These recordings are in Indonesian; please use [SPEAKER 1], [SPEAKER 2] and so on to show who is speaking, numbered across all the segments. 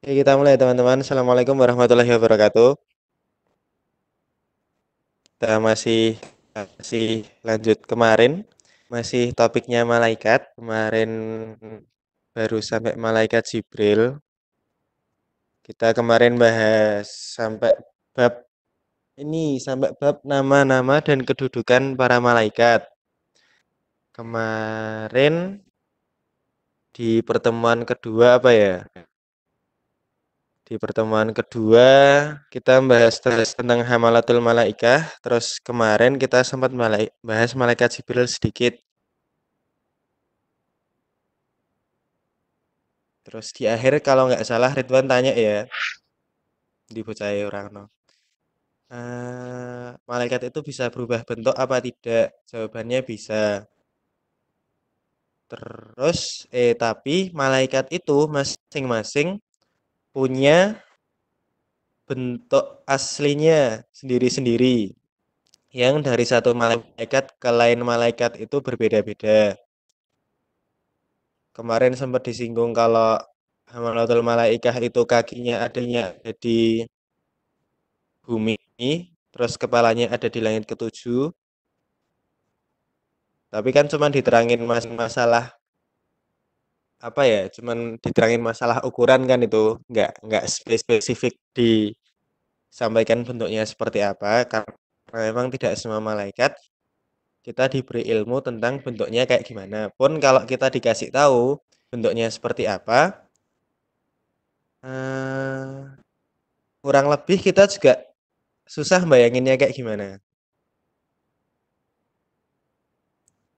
[SPEAKER 1] Oke, kita mulai teman-teman. Assalamualaikum warahmatullahi wabarakatuh. Kita masih masih lanjut kemarin, masih topiknya malaikat. Kemarin baru sampai malaikat Jibril. Kita kemarin bahas sampai bab ini sampai bab nama-nama dan kedudukan para malaikat. Kemarin di pertemuan kedua apa ya? Di pertemuan kedua kita membahas terus tentang Hamalatul Malaikah. Terus kemarin kita sempat bahas malaikat Jibril sedikit. Terus di akhir kalau nggak salah Ridwan tanya ya dipercaya orang no. Uh, eh, malaikat itu bisa berubah bentuk apa tidak? Jawabannya bisa. Terus eh tapi malaikat itu masing-masing punya bentuk aslinya sendiri-sendiri yang dari satu malaikat ke lain malaikat itu berbeda-beda. Kemarin sempat disinggung kalau Hamalatul Malaikah itu kakinya adanya ada di bumi, terus kepalanya ada di langit ketujuh. Tapi kan cuma diterangin mas masalah apa ya cuman diterangin masalah ukuran kan itu nggak nggak spesifik disampaikan bentuknya seperti apa karena memang tidak semua malaikat kita diberi ilmu tentang bentuknya kayak gimana pun kalau kita dikasih tahu bentuknya seperti apa uh, kurang lebih kita juga susah bayanginnya kayak gimana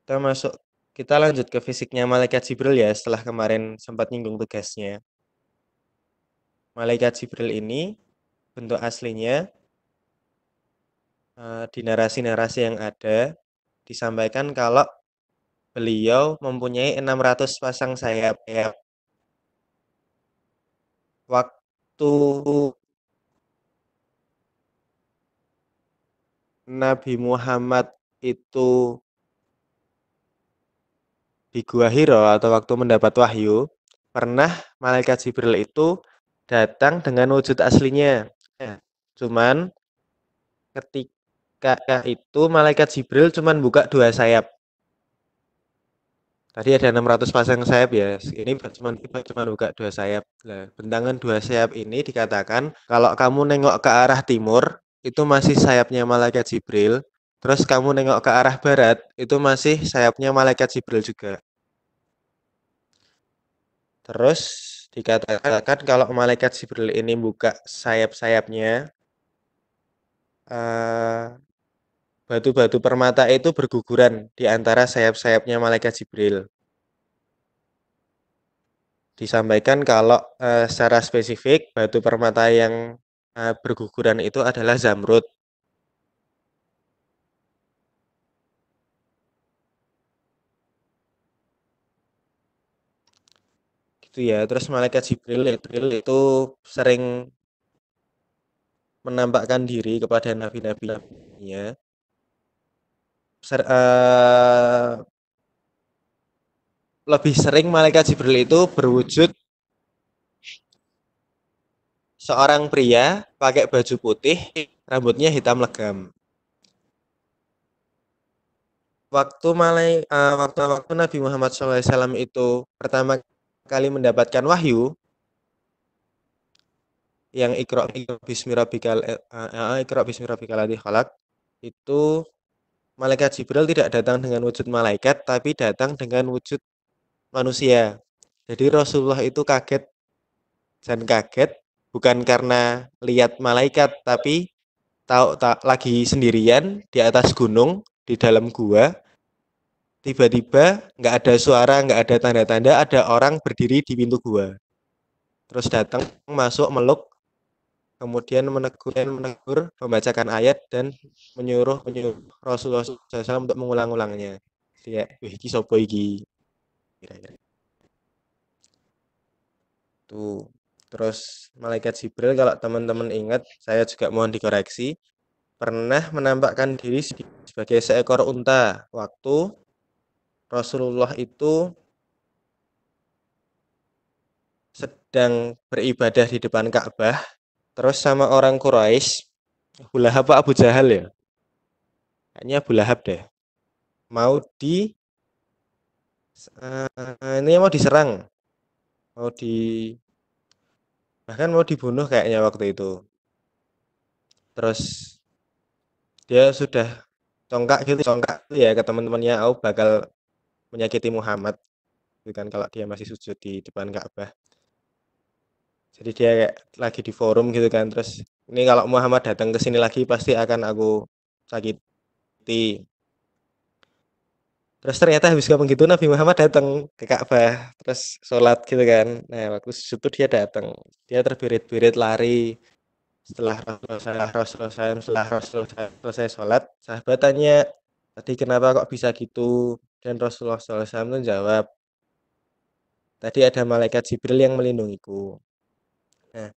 [SPEAKER 1] kita masuk kita lanjut ke fisiknya malaikat Jibril ya, setelah kemarin sempat nyinggung tugasnya. Malaikat Jibril ini bentuk aslinya eh, di narasi-narasi yang ada disampaikan kalau beliau mempunyai 600 pasang sayap. Ya. Waktu Nabi Muhammad itu di Gua Hiro atau waktu mendapat wahyu, pernah malaikat Jibril itu datang dengan wujud aslinya. Eh, cuman ketika itu malaikat Jibril cuman buka dua sayap. Tadi ada 600 pasang sayap ya. Ini cuma cuman buka dua sayap. Nah, bentangan dua sayap ini dikatakan kalau kamu nengok ke arah timur itu masih sayapnya malaikat Jibril. Terus kamu nengok ke arah barat, itu masih sayapnya malaikat Jibril juga. Terus dikatakan kalau malaikat Jibril ini buka sayap-sayapnya, eh, batu-batu permata itu berguguran di antara sayap-sayapnya malaikat Jibril. Disampaikan kalau eh, secara spesifik batu permata yang eh, berguguran itu adalah zamrud gitu ya. Terus malaikat Jibril, Jibril itu sering menampakkan diri kepada nabi nabi ya Ser, uh, lebih sering malaikat Jibril itu berwujud seorang pria pakai baju putih, rambutnya hitam legam. Waktu malai uh, waktu waktu Nabi Muhammad SAW itu pertama kali mendapatkan wahyu yang ikra bismirabikal ikra bismirabikal eh, eh, eh, ladzi khalaq itu malaikat Jibril tidak datang dengan wujud malaikat tapi datang dengan wujud manusia. Jadi Rasulullah itu kaget dan kaget bukan karena lihat malaikat tapi tahu tak lagi sendirian di atas gunung di dalam gua tiba-tiba nggak ada suara, nggak ada tanda-tanda, ada orang berdiri di pintu gua. Terus datang, masuk, meluk, kemudian menegur, menegur, membacakan ayat dan menyuruh, menyuruh Rasulullah SAW untuk mengulang-ulangnya. Dia, wih, ini sopo ini. Kira-kira. Tuh. Terus malaikat Jibril kalau teman-teman ingat, saya juga mohon dikoreksi, pernah menampakkan diri sebagai seekor unta waktu Rasulullah itu sedang beribadah di depan Ka'bah, terus sama orang Quraisy, Abu Lahab apa Abu Jahal ya? Kayaknya Abu Lahab deh. Mau di uh, ini mau diserang. Mau di bahkan mau dibunuh kayaknya waktu itu. Terus dia sudah congkak gitu, congkak ya ke teman-temannya, "Aku bakal menyakiti Muhammad itu kan kalau dia masih sujud di depan Ka'bah jadi dia kayak lagi di forum gitu kan terus ini kalau Muhammad datang ke sini lagi pasti akan aku sakiti terus ternyata habis ngomong gitu Nabi Muhammad datang ke Ka'bah terus sholat gitu kan nah waktu sujud dia datang dia terbirit-birit lari setelah Rasulullah Rasulullah setelah Rasulullah selesai sholat sahabat tanya tadi kenapa kok bisa gitu dan Rasulullah SAW menjawab, tadi ada malaikat Jibril yang melindungiku. Nah,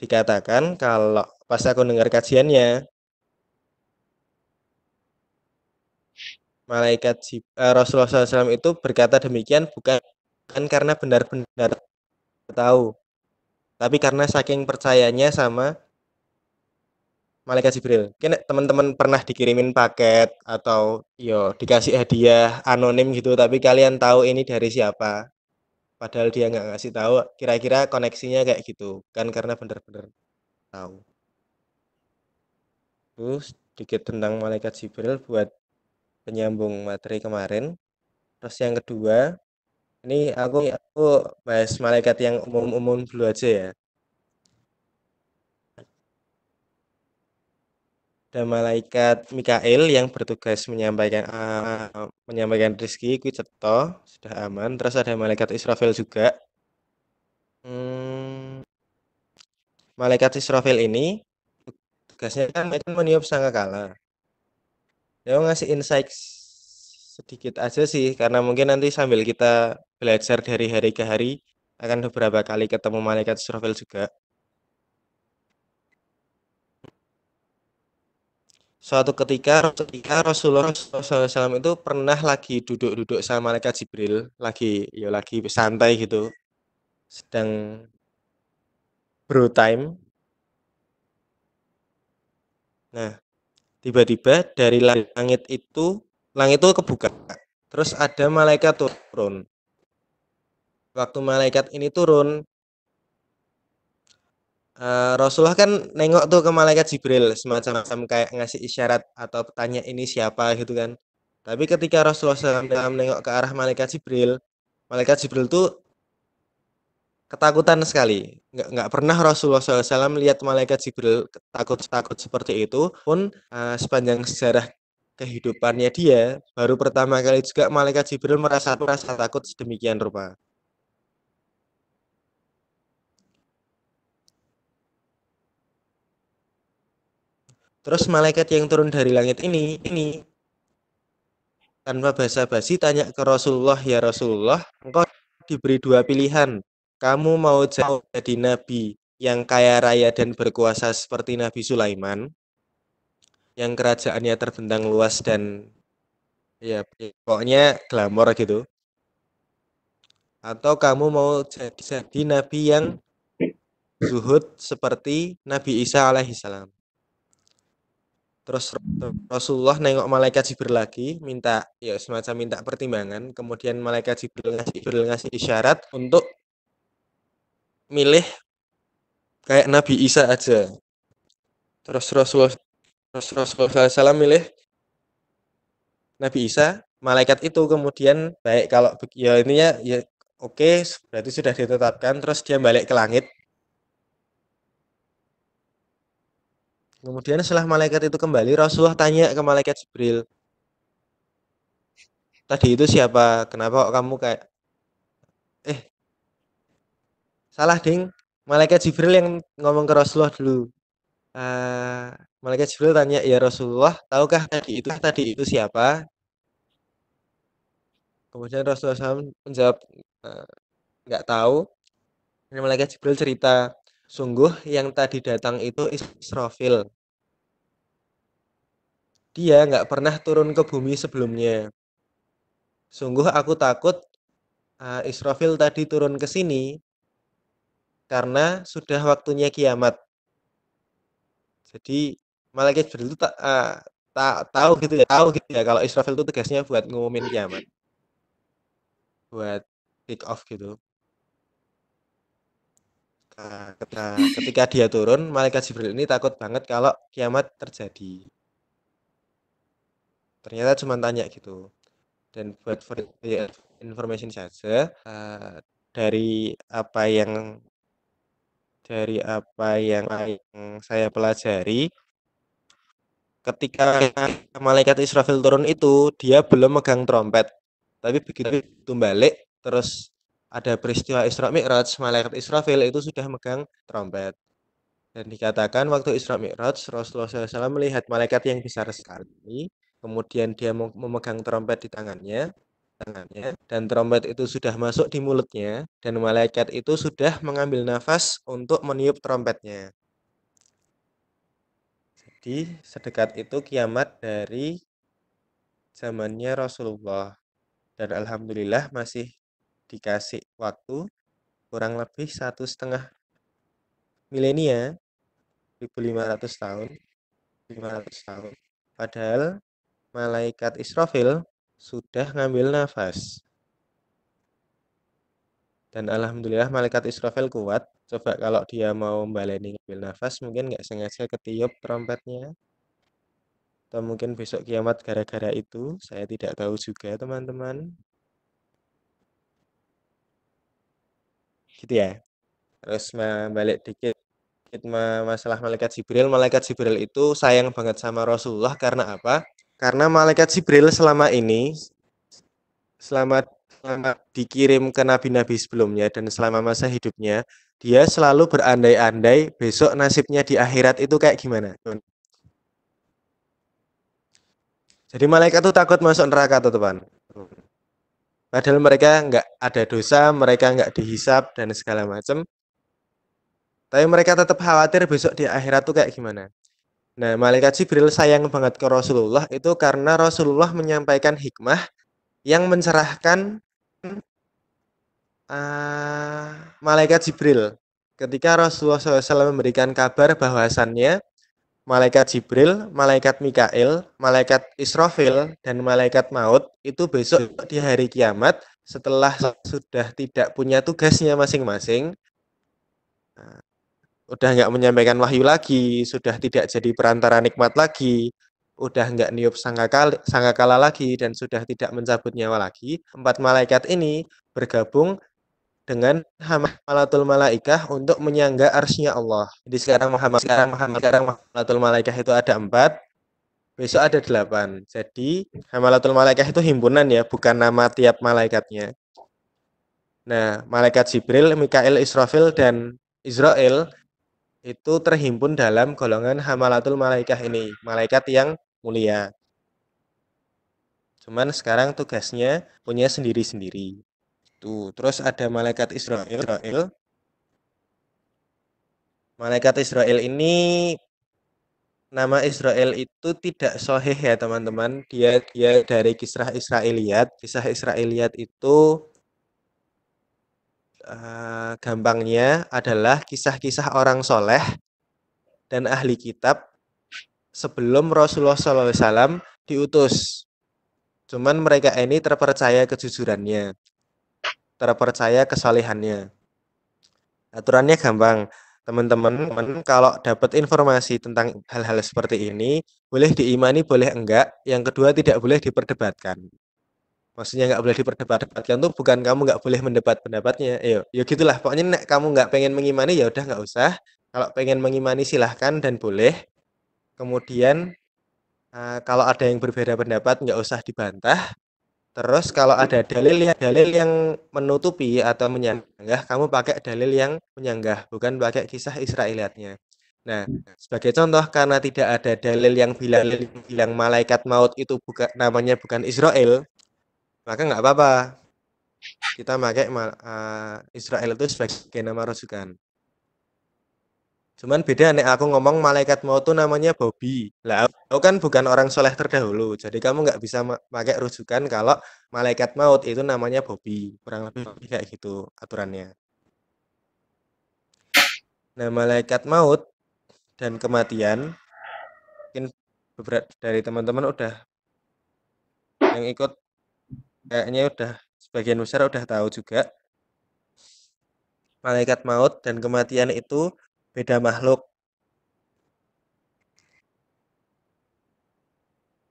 [SPEAKER 1] dikatakan kalau pas aku dengar kajiannya, malaikat eh, Rasulullah SAW itu berkata demikian bukan, bukan karena benar-benar tahu, tapi karena saking percayanya sama malaikat Jibril. kene teman-teman pernah dikirimin paket atau yo dikasih hadiah anonim gitu, tapi kalian tahu ini dari siapa. Padahal dia nggak ngasih tahu. Kira-kira koneksinya kayak gitu, kan karena bener-bener tahu. Terus dikit tentang malaikat Jibril buat penyambung materi kemarin. Terus yang kedua, ini aku aku bahas malaikat yang umum-umum dulu aja ya. ada malaikat Mikael yang bertugas menyampaikan uh, menyampaikan rezeki kui cetha sudah aman terus ada malaikat Israfil juga hmm, malaikat Israfil ini tugasnya kan itu meniup sangkakala dia ngasih insight sedikit aja sih karena mungkin nanti sambil kita belajar dari hari ke hari akan beberapa kali ketemu malaikat Israfil juga suatu ketika ketika Rasulullah SAW itu pernah lagi duduk-duduk sama malaikat Jibril lagi ya lagi santai gitu sedang bro time nah tiba-tiba dari langit itu langit itu kebuka terus ada malaikat turun waktu malaikat ini turun uh, Rasulullah kan nengok tuh ke malaikat Jibril semacam-macam kayak ngasih isyarat atau tanya ini siapa gitu kan. Tapi ketika Rasulullah SAW nengok ke arah malaikat Jibril, malaikat Jibril tuh ketakutan sekali. Nggak, nggak pernah Rasulullah SAW melihat malaikat Jibril takut-takut seperti itu pun uh, sepanjang sejarah kehidupannya dia baru pertama kali juga malaikat Jibril merasa merasa takut sedemikian rupa. Terus malaikat yang turun dari langit ini, ini tanpa basa-basi tanya ke Rasulullah, ya Rasulullah, engkau diberi dua pilihan. Kamu mau jadi nabi yang kaya raya dan berkuasa seperti Nabi Sulaiman, yang kerajaannya terbentang luas dan ya pokoknya glamor gitu. Atau kamu mau jadi, jadi nabi yang zuhud seperti Nabi Isa alaihissalam terus Rasulullah nengok malaikat Jibril lagi minta ya semacam minta pertimbangan kemudian malaikat Jibril ngasih, Jibril ngasih isyarat untuk milih kayak Nabi Isa aja terus Rasulullah terus Rasulullah SAW milih Nabi Isa malaikat itu kemudian baik kalau ya ini ya oke okay, berarti sudah ditetapkan terus dia balik ke langit Kemudian setelah malaikat itu kembali, Rasulullah tanya ke malaikat Jibril, tadi itu siapa? Kenapa kok kamu kayak, eh, salah ding, malaikat Jibril yang ngomong ke Rasulullah dulu. Uh, malaikat Jibril tanya, ya Rasulullah, tahukah tadi itu tadi itu siapa? Kemudian Rasulullah SAW menjawab, eh, nggak uh, tahu. Ini malaikat Jibril cerita, sungguh yang tadi datang itu Israfil. Dia nggak pernah turun ke bumi sebelumnya. Sungguh aku takut uh, Israfil tadi turun ke sini karena sudah waktunya kiamat. Jadi malaikat Jibril itu tak uh, eh, ta, tahu gitu ya, tahu gitu ya kalau Israfil itu tugasnya buat ngumumin kiamat. Buat kick off gitu. Nah, ketika dia turun, malaikat Jibril ini takut banget kalau kiamat terjadi ternyata cuma tanya gitu dan buat for ya, information saja uh, dari apa yang dari apa yang, yang saya pelajari ketika malaikat Israfil turun itu dia belum megang trompet tapi begitu itu balik terus ada peristiwa Isra Mi'raj malaikat Israfil itu sudah megang trompet dan dikatakan waktu Isra Mi'raj Rasulullah SAW melihat malaikat yang besar sekali kemudian dia memegang trompet di tangannya tangannya dan trompet itu sudah masuk di mulutnya dan malaikat itu sudah mengambil nafas untuk meniup trompetnya. Jadi sedekat itu kiamat dari zamannya Rasulullah dan alhamdulillah masih dikasih waktu kurang lebih satu setengah milenia 1500 tahun 500 tahun padahal malaikat Israfil sudah ngambil nafas. Dan alhamdulillah malaikat Israfil kuat. Coba kalau dia mau baleni ngambil nafas mungkin nggak sengaja ketiup trompetnya. Atau mungkin besok kiamat gara-gara itu. Saya tidak tahu juga teman-teman. Gitu ya. Terus balik dikit masalah malaikat Jibril. Malaikat Jibril itu sayang banget sama Rasulullah karena apa? Karena malaikat Jibril selama ini selama, selama dikirim ke nabi-nabi sebelumnya dan selama masa hidupnya, dia selalu berandai-andai besok nasibnya di akhirat itu kayak gimana. Jadi malaikat itu takut masuk neraka, tuh, teman. Padahal mereka nggak ada dosa, mereka nggak dihisap dan segala macam. Tapi mereka tetap khawatir besok di akhirat tuh kayak gimana. Nah, malaikat Jibril sayang banget ke Rasulullah itu karena Rasulullah menyampaikan hikmah yang mencerahkan uh, malaikat Jibril. Ketika Rasulullah SAW memberikan kabar bahwasannya malaikat Jibril, malaikat Mikail, malaikat Israfil, dan malaikat maut itu besok di hari kiamat setelah sudah tidak punya tugasnya masing-masing, udah nggak menyampaikan wahyu lagi, sudah tidak jadi perantara nikmat lagi, udah nggak niup sangkakala sangka lagi dan sudah tidak mencabut nyawa lagi. Empat malaikat ini bergabung dengan Hamalatul Malaikah untuk menyangga arsinya Allah. Jadi sekarang Muhammad, sekarang Muhammad, sekarang Hamalatul Malaikah itu ada empat, besok ada delapan. Jadi Hamalatul Malaikah itu himpunan ya, bukan nama tiap malaikatnya. Nah, malaikat Jibril, Mikail, Israfil, dan Israel itu terhimpun dalam golongan hamalatul malaikah ini, malaikat yang mulia. Cuman sekarang tugasnya punya sendiri-sendiri. Tuh, terus ada malaikat Israel. Israel. Malaikat Israel ini nama Israel itu tidak soheh ya teman-teman. Dia dia dari kisah Israeliat. Kisah Israeliat itu Eh, gampangnya adalah kisah-kisah orang soleh dan ahli kitab sebelum Rasulullah SAW diutus. Cuman mereka ini terpercaya kejujurannya, terpercaya kesalehannya. Aturannya gampang, teman-teman. Kalau dapat informasi tentang hal-hal seperti ini, boleh diimani, boleh enggak. Yang kedua tidak boleh diperdebatkan maksudnya nggak boleh diperdebat-debatkan tuh bukan kamu nggak boleh mendebat pendapatnya yo iya, yo ya gitulah pokoknya nek kamu nggak pengen mengimani ya udah nggak usah kalau pengen mengimani silahkan dan boleh kemudian uh, kalau ada yang berbeda pendapat nggak usah dibantah terus kalau ada dalil ya dalil yang menutupi atau menyanggah kamu pakai dalil yang menyanggah bukan pakai kisah Israeliatnya Nah, sebagai contoh karena tidak ada dalil yang bilang bilang malaikat maut itu bukan namanya bukan Israel, maka nggak apa-apa kita pakai uh, Israel itu sebagai nama rujukan cuman beda nih aku ngomong malaikat maut tuh namanya Bobby lah aku kan bukan orang soleh terdahulu jadi kamu nggak bisa pakai rujukan kalau malaikat maut itu namanya Bobby kurang lebih hmm. kayak gitu aturannya nah malaikat maut dan kematian mungkin beberapa dari teman-teman udah yang ikut kayaknya udah sebagian besar udah tahu juga malaikat maut dan kematian itu beda makhluk.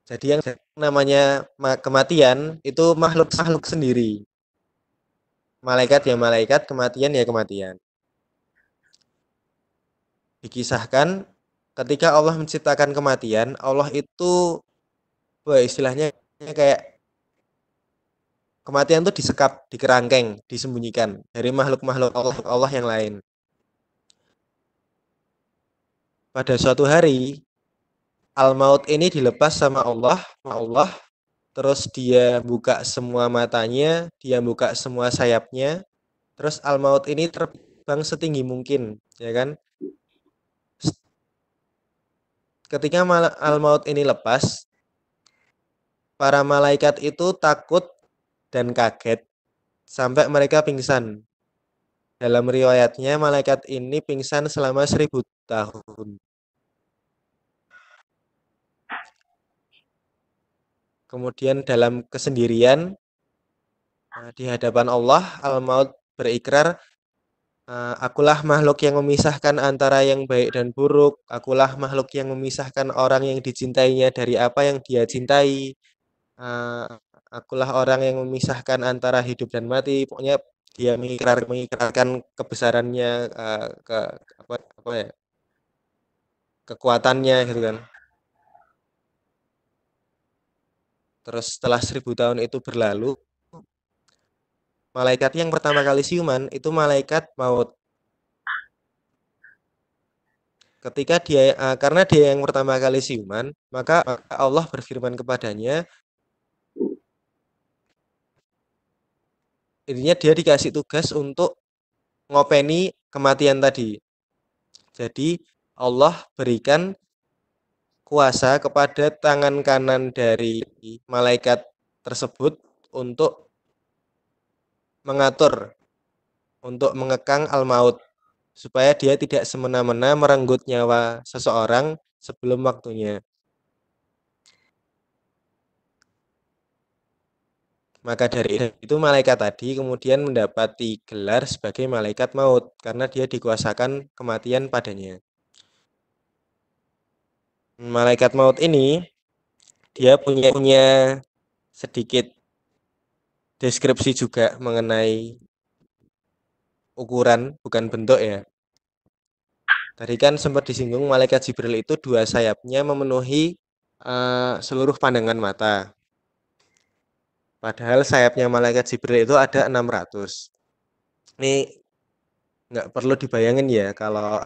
[SPEAKER 1] Jadi yang namanya kematian itu makhluk-makhluk sendiri. Malaikat ya malaikat, kematian ya kematian. Dikisahkan ketika Allah menciptakan kematian, Allah itu wah istilahnya kayak kematian itu disekap, dikerangkeng, disembunyikan dari makhluk-makhluk Allah, Allah yang lain. Pada suatu hari, al-maut ini dilepas sama Allah, Allah, terus dia buka semua matanya, dia buka semua sayapnya, terus al-maut ini terbang setinggi mungkin, ya kan? Ketika al-maut ini lepas, para malaikat itu takut dan kaget sampai mereka pingsan. Dalam riwayatnya, malaikat ini pingsan selama seribu tahun. Kemudian dalam kesendirian, eh, di hadapan Allah, Al-Maut berikrar, eh, Akulah makhluk yang memisahkan antara yang baik dan buruk. Akulah makhluk yang memisahkan orang yang dicintainya dari apa yang dia cintai. Eh, akulah orang yang memisahkan antara hidup dan mati pokoknya dia mengikrar mengikrarkan kebesarannya uh, ke apa apa ya kekuatannya gitu kan terus setelah seribu tahun itu berlalu malaikat yang pertama kali siuman itu malaikat maut ketika dia uh, karena dia yang pertama kali siuman maka Allah berfirman kepadanya intinya dia dikasih tugas untuk ngopeni kematian tadi. Jadi Allah berikan kuasa kepada tangan kanan dari malaikat tersebut untuk mengatur, untuk mengekang al-maut, supaya dia tidak semena-mena merenggut nyawa seseorang sebelum waktunya. Maka dari itu malaikat tadi kemudian mendapati gelar sebagai malaikat maut karena dia dikuasakan kematian padanya. Malaikat maut ini dia punya punya sedikit deskripsi juga mengenai ukuran bukan bentuk ya. Tadi kan sempat disinggung malaikat Jibril itu dua sayapnya memenuhi uh, seluruh pandangan mata. Padahal sayapnya malaikat Jibril itu ada 600. Ini nggak perlu dibayangin ya kalau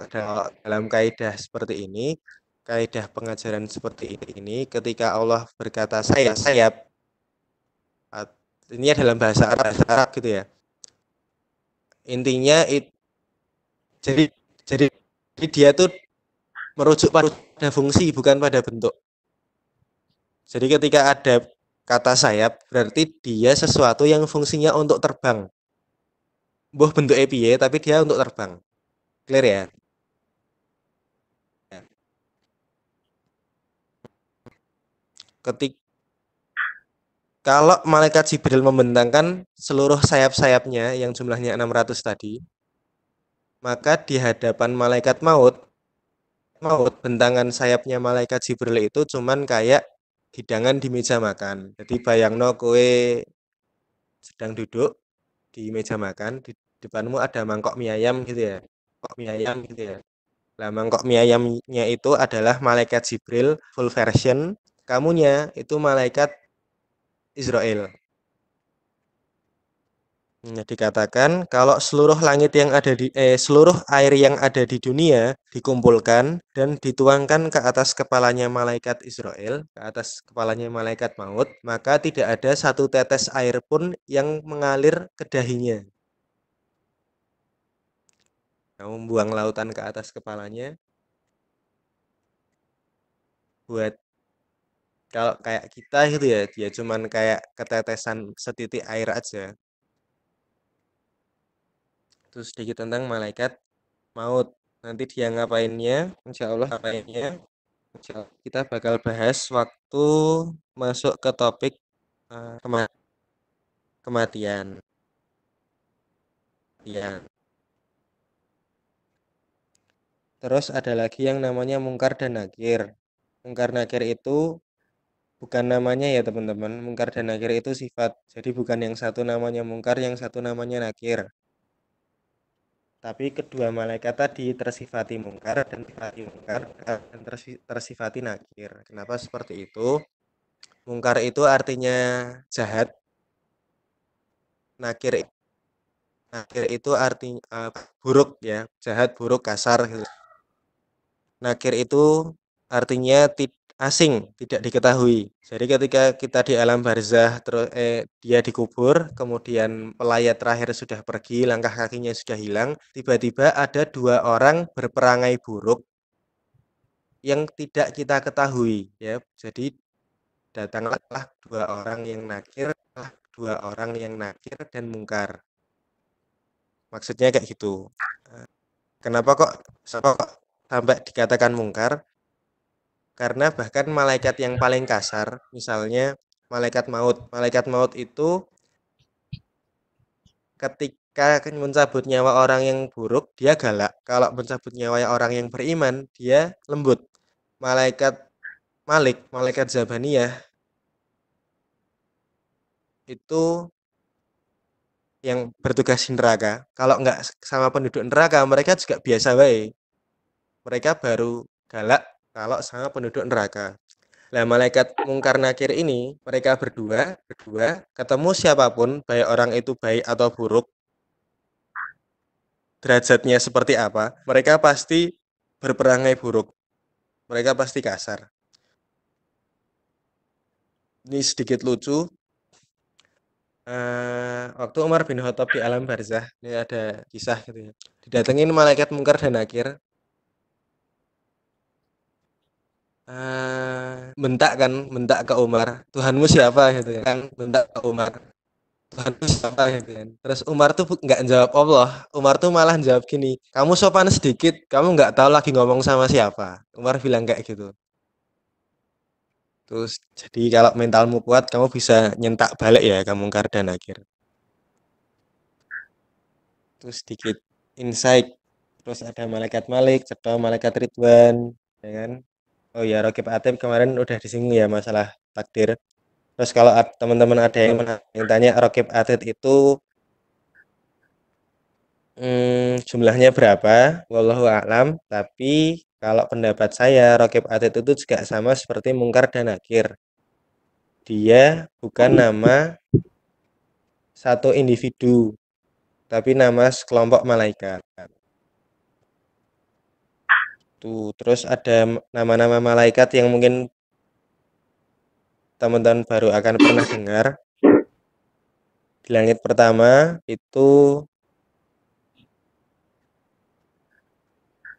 [SPEAKER 1] dalam kaidah seperti ini, kaidah pengajaran seperti ini, ketika Allah berkata saya sayap, ini ya dalam bahasa Arab, bahasa Arab gitu ya. Intinya it, jadi jadi dia tuh merujuk pada fungsi bukan pada bentuk. Jadi ketika ada Kata sayap berarti dia sesuatu yang fungsinya untuk terbang. buah bentuk ya, tapi dia untuk terbang. Clear ya? Ketik kalau malaikat Jibril membentangkan seluruh sayap-sayapnya yang jumlahnya 600 tadi, maka di hadapan malaikat maut maut bentangan sayapnya malaikat Jibril itu cuman kayak hidangan di meja makan. Jadi bayangno kowe sedang duduk di meja makan, di depanmu ada mangkok mie ayam gitu ya. Mangkok mie ayam gitu ya. Lah mangkok mie ayamnya itu adalah malaikat Jibril full version. Kamunya itu malaikat Israel. Nah, dikatakan kalau seluruh langit yang ada di eh, seluruh air yang ada di dunia dikumpulkan dan dituangkan ke atas kepalanya malaikat Israel, ke atas kepalanya malaikat maut, maka tidak ada satu tetes air pun yang mengalir ke dahinya. Kamu nah, membuang lautan ke atas kepalanya buat kalau kayak kita gitu ya, dia cuman kayak ketetesan setitik air aja itu sedikit tentang malaikat maut. Nanti dia ngapainnya, insya Allah ngapainnya, insya Allah kita bakal bahas waktu masuk ke topik uh, kema kematian. Ya. Terus ada lagi yang namanya mungkar dan nakir. Mungkar nakir itu bukan namanya ya teman-teman. Mungkar dan nakir itu sifat. Jadi bukan yang satu namanya mungkar, yang satu namanya nakir tapi kedua malaikat tadi tersifati mungkar dan tersifati mungkar dan tersifati nakir. Kenapa seperti itu? Mungkar itu artinya jahat. Nakir nakir itu artinya uh, eh, buruk ya, jahat, buruk, kasar gitu. Nakir itu artinya tid, asing, tidak diketahui. Jadi ketika kita di alam barzah terus eh, dia dikubur, kemudian pelayat terakhir sudah pergi, langkah kakinya sudah hilang, tiba-tiba ada dua orang berperangai buruk yang tidak kita ketahui ya. Jadi datanglah dua orang yang nakir, dua orang yang nakir dan mungkar. Maksudnya kayak gitu. Eh, kenapa kok, kok sampai dikatakan mungkar? Karena bahkan malaikat yang paling kasar, misalnya malaikat maut. Malaikat maut itu ketika mencabut nyawa orang yang buruk, dia galak. Kalau mencabut nyawa orang yang beriman, dia lembut. Malaikat Malik, malaikat Zabaniyah itu yang bertugas di neraka. Kalau nggak sama penduduk neraka, mereka juga biasa baik. Mereka baru galak kalau sama penduduk neraka. Nah, malaikat mungkar nakir ini, mereka berdua, berdua, ketemu siapapun, baik orang itu baik atau buruk, derajatnya seperti apa, mereka pasti berperangai buruk. Mereka pasti kasar. Ini sedikit lucu. Uh, waktu Umar bin Khattab di alam barzah, ini ada kisah gitu ya. Didatengin malaikat mungkar dan nakir, Eh, bentak kan bentak ke Umar Tuhanmu siapa gitu kan. kan bentak ke Umar Tuhanmu siapa gitu kan terus Umar tuh nggak jawab Allah Umar tuh malah jawab gini kamu sopan sedikit kamu nggak tahu lagi ngomong sama siapa Umar bilang kayak gitu terus jadi kalau mentalmu kuat kamu bisa nyentak balik ya kamu kardan akhir terus sedikit insight terus ada malaikat Malik atau malaikat Ridwan ya kan oh ya Pak Atep kemarin udah disinggung ya masalah takdir terus kalau teman-teman ada yang, hmm. menanyakan tanya Pak Atep itu hmm, jumlahnya berapa wallahu alam tapi kalau pendapat saya Pak Atep itu juga sama seperti Mungkar dan akhir. dia bukan nama satu individu tapi nama sekelompok malaikat itu terus ada nama-nama malaikat yang mungkin teman-teman baru akan pernah dengar di langit pertama itu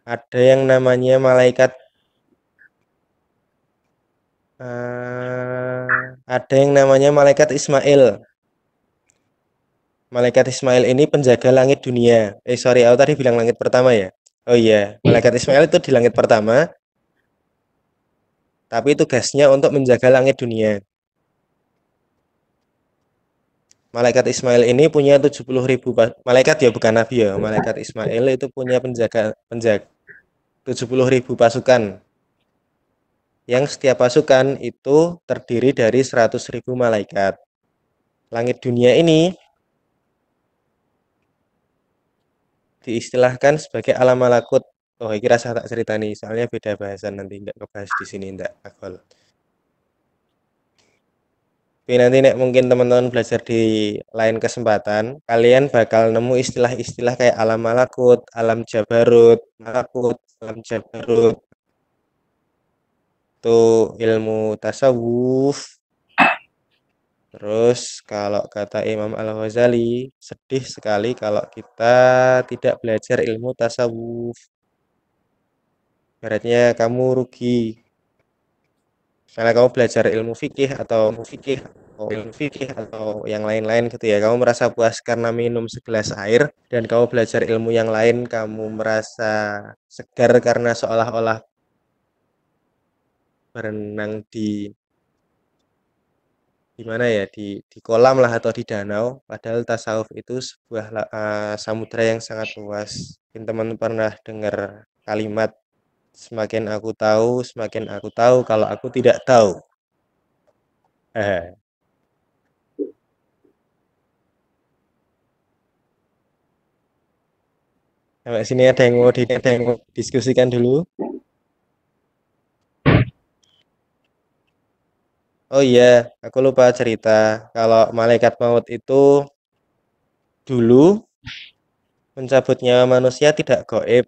[SPEAKER 1] ada yang namanya malaikat uh, ada yang namanya malaikat Ismail malaikat Ismail ini penjaga langit dunia eh sorry aku tadi bilang langit pertama ya Oh iya, iya, malaikat Ismail itu di langit pertama. Tapi tugasnya untuk menjaga langit dunia. Malaikat Ismail ini punya 70 ribu malaikat ya bukan nabi ya. Malaikat Ismail itu punya penjaga penjaga 70 ribu pasukan. Yang setiap pasukan itu terdiri dari 100 ribu malaikat. Langit dunia ini diistilahkan sebagai alam malakut. Oh, kira rasa tak cerita nih, soalnya beda bahasan nanti nggak kebahas di sini ndak akol. Tapi nanti nek mungkin teman-teman belajar di lain kesempatan, kalian bakal nemu istilah-istilah kayak alam malakut, alam jabarut, malakut, alam jabarut. Itu ilmu tasawuf, Terus kalau kata Imam Al-Ghazali, sedih sekali kalau kita tidak belajar ilmu tasawuf. Beratnya kamu rugi. Karena kamu belajar ilmu fikih atau ilmu fikih atau ilmu fikih atau yang lain-lain gitu ya. Kamu merasa puas karena minum segelas air dan kamu belajar ilmu yang lain, kamu merasa segar karena seolah-olah berenang di di mana ya di di kolam lah atau di danau padahal tasawuf itu sebuah uh, eh, samudra yang sangat luas mungkin teman pernah dengar kalimat semakin aku tahu semakin aku tahu kalau aku tidak tahu eh. sampai sini ada yang mau di, ada yang mau diskusikan dulu Oh iya, aku lupa cerita. Kalau malaikat maut itu dulu mencabutnya manusia tidak goib.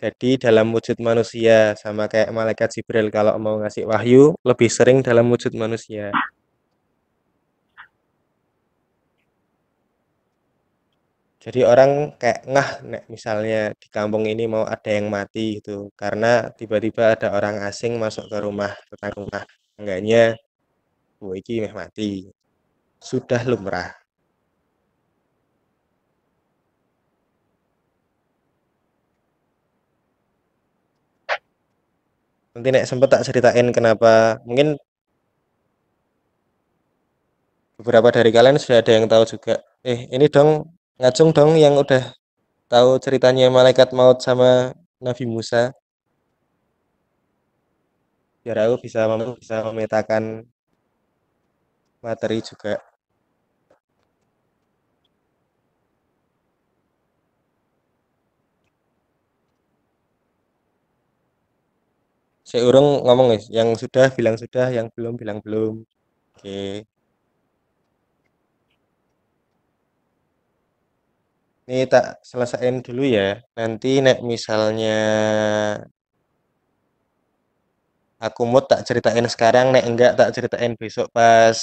[SPEAKER 1] Jadi dalam wujud manusia sama kayak malaikat Jibril kalau mau ngasih wahyu lebih sering dalam wujud manusia. Jadi orang kayak ngah nek misalnya di kampung ini mau ada yang mati gitu karena tiba-tiba ada orang asing masuk ke rumah tetangga rumah. Seenggaknya gue iki meh mati. Sudah lumrah. Nanti nek sempet tak ceritain kenapa mungkin beberapa dari kalian sudah ada yang tahu juga. Eh, ini dong ngacung dong yang udah tahu ceritanya malaikat maut sama Nabi Musa biar ya, aku bisa mem bisa memetakan materi juga saya ngomong guys yang sudah bilang sudah yang belum bilang belum oke ini tak selesaiin dulu ya nanti nek misalnya aku mau tak ceritain sekarang nek enggak tak ceritain besok pas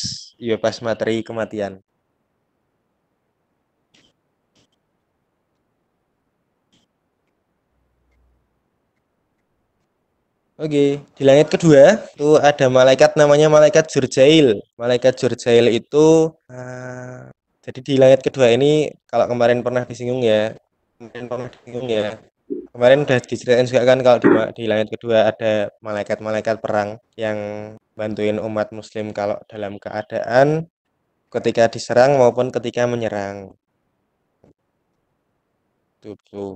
[SPEAKER 1] ya pas materi kematian Oke, di langit kedua tuh ada malaikat namanya malaikat Jurjail. Malaikat Jurjail itu uh, jadi di langit kedua ini kalau kemarin pernah disinggung ya, kemarin pernah disinggung ya, kemarin udah diceritain juga kan kalau di, di langit kedua ada malaikat-malaikat perang yang bantuin umat muslim kalau dalam keadaan ketika diserang maupun ketika menyerang tuh tuh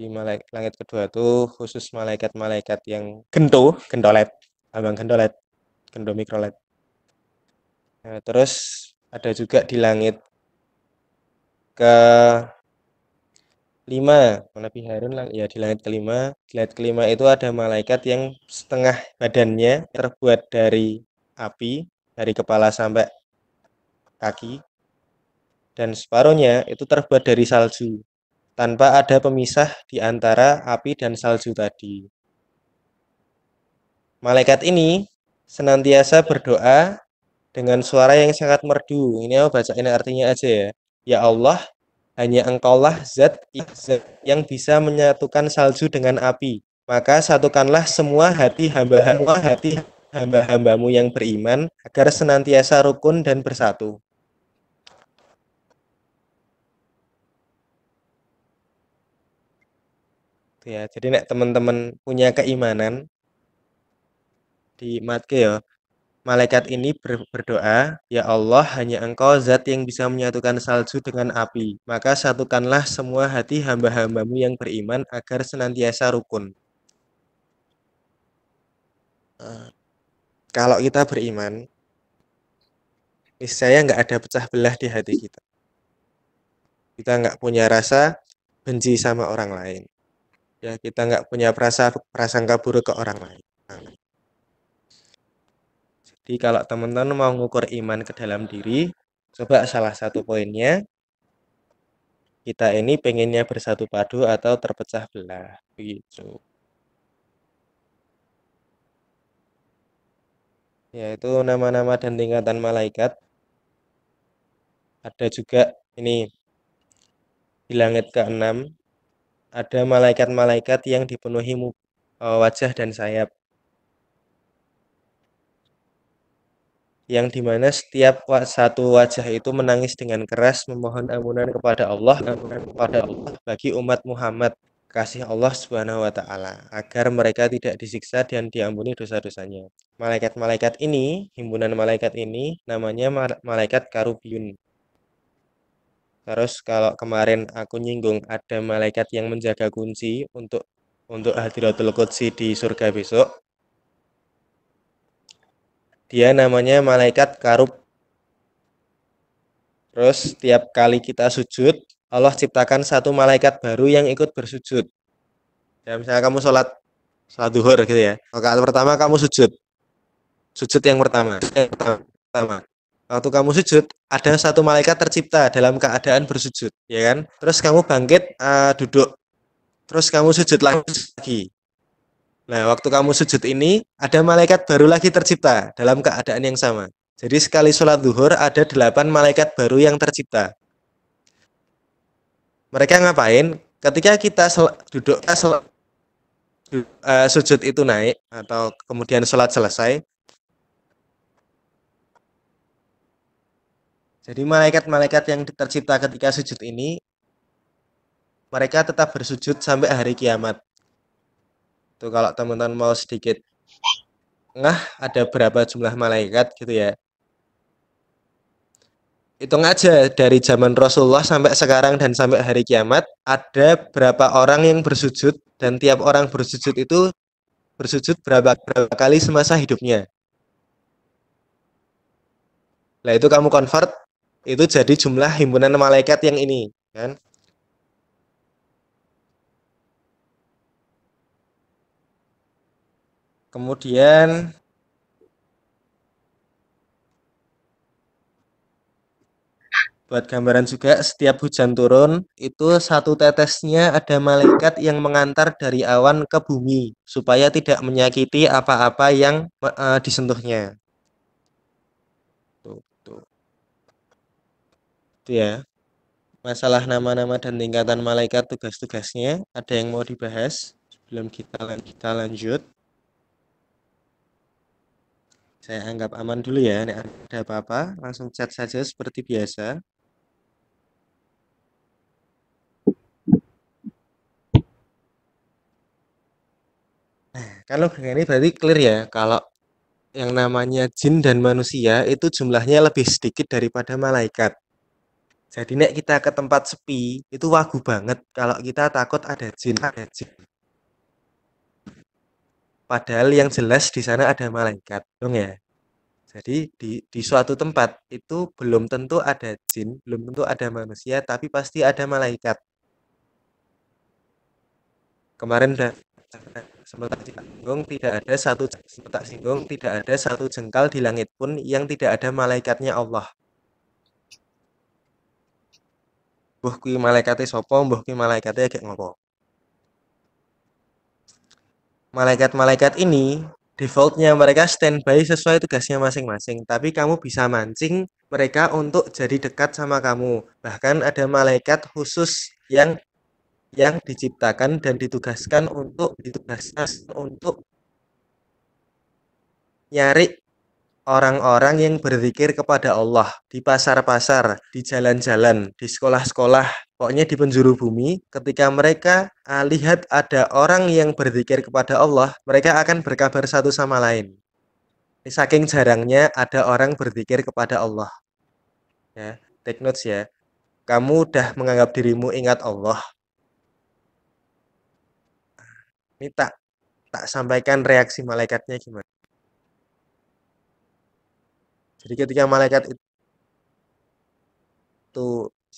[SPEAKER 1] di malaik, langit kedua itu khusus malaikat-malaikat yang gento, gendolet, abang gendolet, gendo Nah, terus ada juga di langit ke lima Nabi Harun ya di langit kelima di langit kelima itu ada malaikat yang setengah badannya terbuat dari api dari kepala sampai kaki dan separuhnya itu terbuat dari salju tanpa ada pemisah di antara api dan salju tadi malaikat ini senantiasa berdoa dengan suara yang sangat merdu ini aku bacain artinya aja ya Ya Allah, hanya engkaulah zat yang bisa menyatukan salju dengan api. Maka satukanlah semua hati hamba-hambamu hati hamba-hambamu yang beriman agar senantiasa rukun dan bersatu. ya jadi nek teman-teman punya keimanan di matke ya Malaikat ini ber berdoa, Ya Allah, hanya engkau zat yang bisa menyatukan salju dengan api. Maka satukanlah semua hati hamba-hambamu yang beriman agar senantiasa rukun. Eh, kalau kita beriman, niscaya nggak ada pecah belah di hati kita. Kita nggak punya rasa benci sama orang lain. Ya, kita nggak punya perasa prasangka buruk ke orang lain. Jadi kalau teman-teman mau mengukur iman ke dalam diri, coba salah satu poinnya kita ini pengennya bersatu padu atau terpecah belah begitu yaitu nama-nama dan tingkatan malaikat ada juga ini di langit keenam ada malaikat-malaikat yang dipenuhi eh, wajah dan sayap yang dimana setiap satu wajah itu menangis dengan keras memohon ampunan kepada Allah ampunan kepada Allah bagi umat Muhammad kasih Allah Subhanahu wa taala agar mereka tidak disiksa dan diampuni dosa-dosanya. Malaikat-malaikat ini, himpunan malaikat ini namanya malaikat karubiyun. Terus kalau kemarin aku nyinggung ada malaikat yang menjaga kunci untuk untuk Hadiratul Qudsi di surga besok, dia namanya malaikat karub. Terus tiap kali kita sujud, Allah ciptakan satu malaikat baru yang ikut bersujud. Ya, misalnya kamu sholat sholat duhur gitu ya. Rakaat pertama kamu sujud. Sujud yang pertama. Yang pertama. Waktu kamu sujud, ada satu malaikat tercipta dalam keadaan bersujud, ya kan? Terus kamu bangkit, uh, duduk. Terus kamu sujud lagi. Nah, waktu kamu sujud ini, ada malaikat baru lagi tercipta dalam keadaan yang sama. Jadi sekali sholat duhur, ada delapan malaikat baru yang tercipta. Mereka ngapain? Ketika kita duduk, sel uh, sujud itu naik, atau kemudian sholat selesai, Jadi malaikat-malaikat yang tercipta ketika sujud ini, mereka tetap bersujud sampai hari kiamat. Itu kalau teman-teman mau sedikit ngah ada berapa jumlah malaikat gitu ya. Hitung aja dari zaman Rasulullah sampai sekarang dan sampai hari kiamat ada berapa orang yang bersujud dan tiap orang bersujud itu bersujud berapa, berapa kali semasa hidupnya. Nah itu kamu convert itu jadi jumlah himpunan malaikat yang ini kan. Kemudian buat gambaran juga setiap hujan turun itu satu tetesnya ada malaikat yang mengantar dari awan ke bumi supaya tidak menyakiti apa-apa yang uh, disentuhnya. Tuh, tuh. Itu ya. Masalah nama-nama dan tingkatan malaikat tugas-tugasnya ada yang mau dibahas sebelum kita lan kita lanjut. Saya anggap aman dulu ya, Nek ada apa-apa langsung chat saja seperti biasa. Nah, kalau ini berarti clear ya, kalau yang namanya jin dan manusia itu jumlahnya lebih sedikit daripada malaikat. Jadi nek kita ke tempat sepi itu wagu banget kalau kita takut ada jin, ada jin. Padahal yang jelas di sana ada malaikat, dong ya. Jadi di, di suatu tempat itu belum tentu ada jin, belum tentu ada manusia, tapi pasti ada malaikat. Kemarin udah sempat singgung tidak ada satu sempat singgung tidak ada satu jengkal di langit pun yang tidak ada malaikatnya Allah. Buh kui sopong, sapa, buh kui ngopo malaikat-malaikat ini defaultnya mereka standby sesuai tugasnya masing-masing tapi kamu bisa mancing mereka untuk jadi dekat sama kamu bahkan ada malaikat khusus yang yang diciptakan dan ditugaskan untuk ditugaskan untuk nyari orang-orang yang berzikir kepada Allah di pasar-pasar, di jalan-jalan, di sekolah-sekolah, pokoknya di penjuru bumi, ketika mereka uh, lihat ada orang yang berzikir kepada Allah, mereka akan berkabar satu sama lain. Saking jarangnya ada orang berzikir kepada Allah. Ya, take notes ya. Kamu udah menganggap dirimu ingat Allah. Ini tak tak sampaikan reaksi malaikatnya gimana. Jadi ketika malaikat itu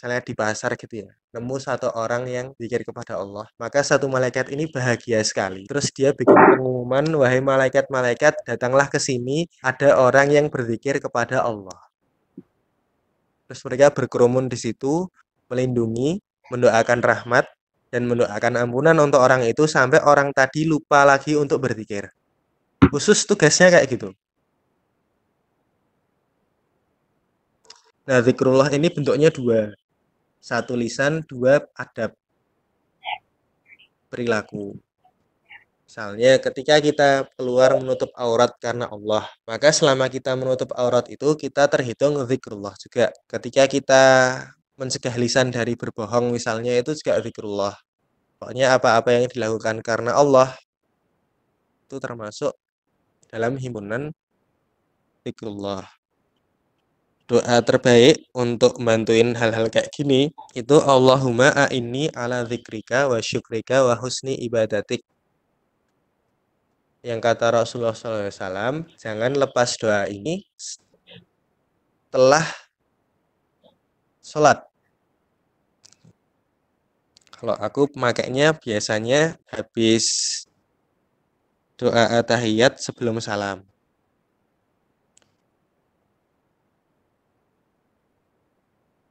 [SPEAKER 1] misalnya di pasar gitu ya nemu satu orang yang pikir kepada Allah maka satu malaikat ini bahagia sekali terus dia bikin pengumuman wahai malaikat-malaikat datanglah ke sini ada orang yang berpikir kepada Allah terus mereka berkerumun di situ melindungi mendoakan rahmat dan mendoakan ampunan untuk orang itu sampai orang tadi lupa lagi untuk berpikir. khusus tugasnya kayak gitu Nah, zikrullah ini bentuknya dua satu lisan dua adab perilaku misalnya ketika kita keluar menutup aurat karena Allah maka selama kita menutup aurat itu kita terhitung zikrullah juga ketika kita mencegah lisan dari berbohong misalnya itu juga zikrullah pokoknya apa-apa yang dilakukan karena Allah itu termasuk dalam himpunan zikrullah doa terbaik untuk bantuin hal-hal kayak gini itu Allahumma a'inni ala zikrika wa syukrika wa husni ibadatik. Yang kata Rasulullah SAW, jangan lepas doa ini setelah sholat. Kalau aku pemakainya biasanya habis doa tahiyat sebelum salam.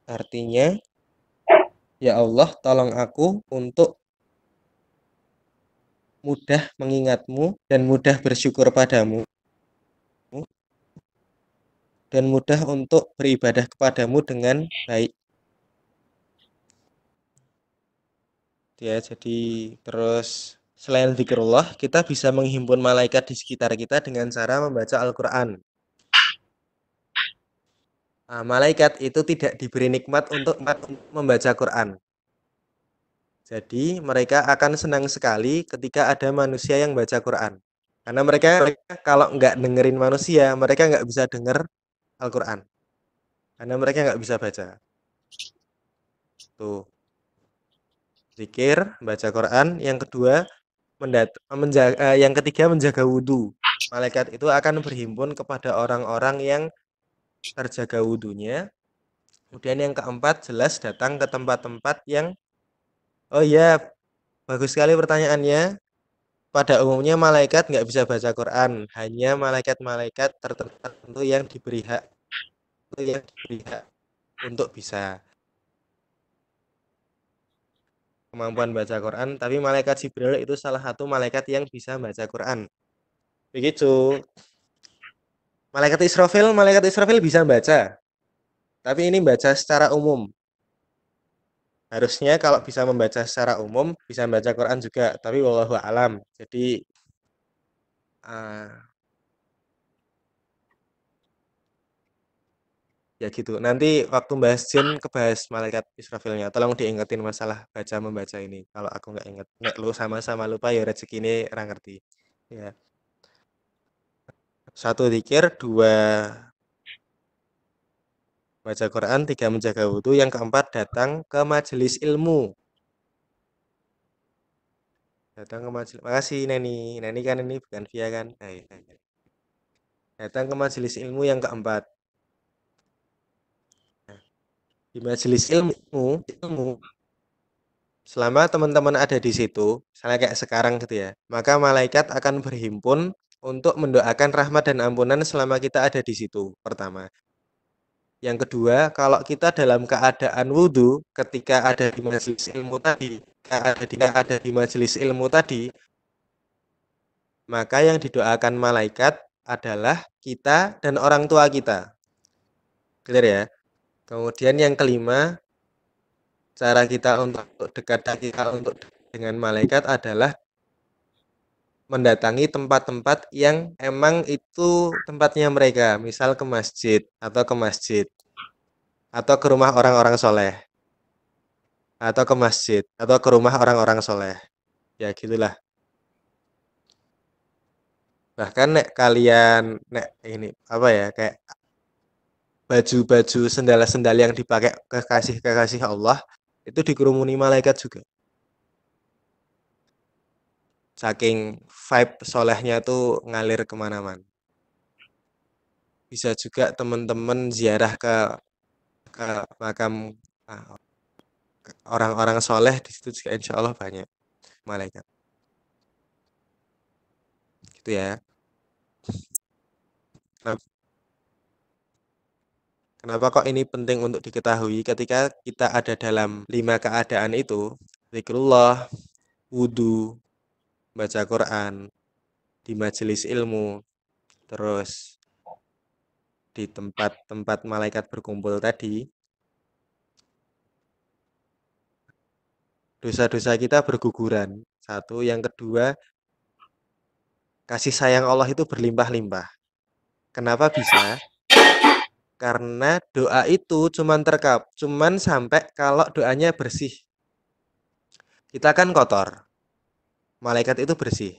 [SPEAKER 1] Artinya, ya Allah tolong aku untuk mudah mengingatmu dan mudah bersyukur padamu dan mudah untuk beribadah kepadamu dengan baik. Gitu ya, jadi terus selain zikrullah, kita bisa menghimpun malaikat di sekitar kita dengan cara membaca Al-Quran. Ah, malaikat itu tidak diberi nikmat untuk membaca Quran. Jadi mereka akan senang sekali ketika ada manusia yang baca Quran. Karena mereka, mereka kalau nggak dengerin manusia, mereka nggak bisa denger Al-Quran. Karena mereka nggak bisa baca. Tuh. Zikir, baca Quran. Yang kedua, mendat menjaga, eh, yang ketiga menjaga wudhu. Malaikat itu akan berhimpun kepada orang-orang yang terjaga wudhunya. Kemudian yang keempat jelas datang ke tempat-tempat yang oh iya bagus sekali pertanyaannya. Pada umumnya malaikat nggak bisa baca Quran, hanya malaikat-malaikat tertentu yang diberi hak yang diberi hak untuk bisa kemampuan baca Quran, tapi malaikat Jibril itu salah satu malaikat yang bisa baca Quran. Begitu. Malaikat Israfil, malaikat Israfil bisa baca. Tapi ini baca secara umum. Harusnya kalau bisa membaca secara umum, bisa membaca Quran juga, tapi wallahu alam. Jadi uh, ya gitu. Nanti waktu bahas jin ke bahas malaikat Israfilnya. Tolong diingetin masalah baca membaca ini. Kalau aku nggak inget, nggak lu sama-sama lupa ya rezeki ini orang ngerti. Ya satu dikir, dua baca Quran, tiga menjaga wudhu, yang keempat datang ke majelis ilmu. Datang ke majelis, makasih Neni, Neni kan ini bukan via kan. Ayo, ah, iya, iya, iya. Datang ke majelis ilmu yang keempat. Nah, di majelis ilmu, ilmu selama teman-teman ada di situ, misalnya kayak sekarang gitu ya, maka malaikat akan berhimpun untuk mendoakan rahmat dan ampunan selama kita ada di situ. Pertama. Yang kedua, kalau kita dalam keadaan wudhu ketika ada di majelis ilmu tadi, ketika ada di majelis ilmu tadi, maka yang didoakan malaikat adalah kita dan orang tua kita. Clear ya? Kemudian yang kelima, cara kita untuk dekat kita untuk dengan malaikat adalah mendatangi tempat-tempat yang emang itu tempatnya mereka, misal ke masjid atau ke masjid atau ke rumah orang-orang soleh atau ke masjid atau ke rumah orang-orang soleh ya gitulah bahkan nek kalian nek ini apa ya kayak baju-baju sendal-sendal yang dipakai kekasih-kekasih Allah itu dikerumuni malaikat juga saking vibe solehnya tuh ngalir kemana-mana bisa juga teman-teman ziarah ke ke makam ah, orang-orang soleh di situ juga insya Allah banyak malaikat gitu ya nah. kenapa, kok ini penting untuk diketahui ketika kita ada dalam lima keadaan itu zikrullah Wudu baca Quran di majelis ilmu terus di tempat-tempat malaikat berkumpul tadi dosa-dosa kita berguguran satu yang kedua kasih sayang Allah itu berlimpah-limpah kenapa bisa karena doa itu cuman terkap cuman sampai kalau doanya bersih kita kan kotor malaikat itu bersih.